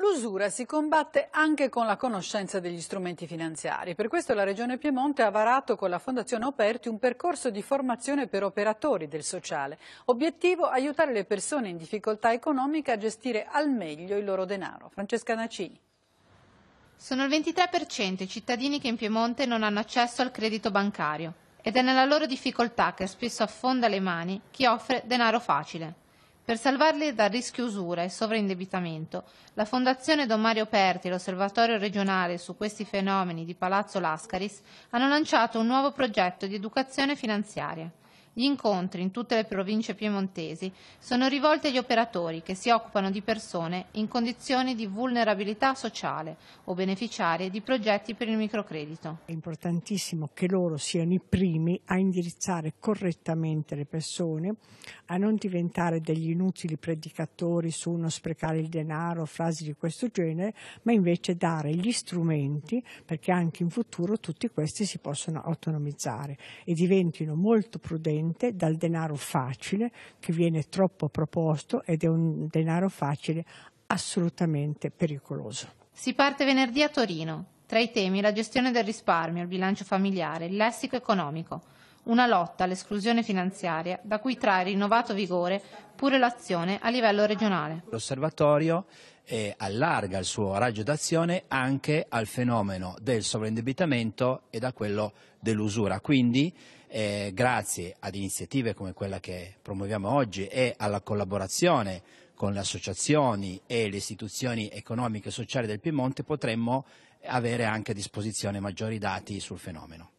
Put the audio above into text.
L'usura si combatte anche con la conoscenza degli strumenti finanziari. Per questo la Regione Piemonte ha varato con la Fondazione Operti un percorso di formazione per operatori del sociale. Obiettivo aiutare le persone in difficoltà economica a gestire al meglio il loro denaro. Francesca Nacini. Sono il 23% i cittadini che in Piemonte non hanno accesso al credito bancario ed è nella loro difficoltà che spesso affonda le mani chi offre denaro facile. Per salvarli dal rischio usura e sovraindebitamento, la Fondazione Don Mario Perti e l'Osservatorio regionale su questi fenomeni di Palazzo Lascaris hanno lanciato un nuovo progetto di educazione finanziaria. Gli incontri in tutte le province piemontesi sono rivolti agli operatori che si occupano di persone in condizioni di vulnerabilità sociale o beneficiarie di progetti per il microcredito. È importantissimo che loro siano i primi a indirizzare correttamente le persone, a non diventare degli inutili predicatori su uno sprecare il denaro, frasi di questo genere, ma invece dare gli strumenti perché anche in futuro tutti questi si possono autonomizzare e diventino molto prudenti differente dal denaro facile che viene troppo proposto ed è un denaro facile assolutamente pericoloso. Si parte venerdì a Torino. Tra i temi la gestione del risparmio, il bilancio familiare, il lessico economico una lotta all'esclusione finanziaria da cui trae rinnovato vigore pure l'azione a livello regionale. L'osservatorio eh, allarga il suo raggio d'azione anche al fenomeno del sovraindebitamento e da quello dell'usura, quindi eh, grazie ad iniziative come quella che promuoviamo oggi e alla collaborazione con le associazioni e le istituzioni economiche e sociali del Piemonte potremmo avere anche a disposizione maggiori dati sul fenomeno.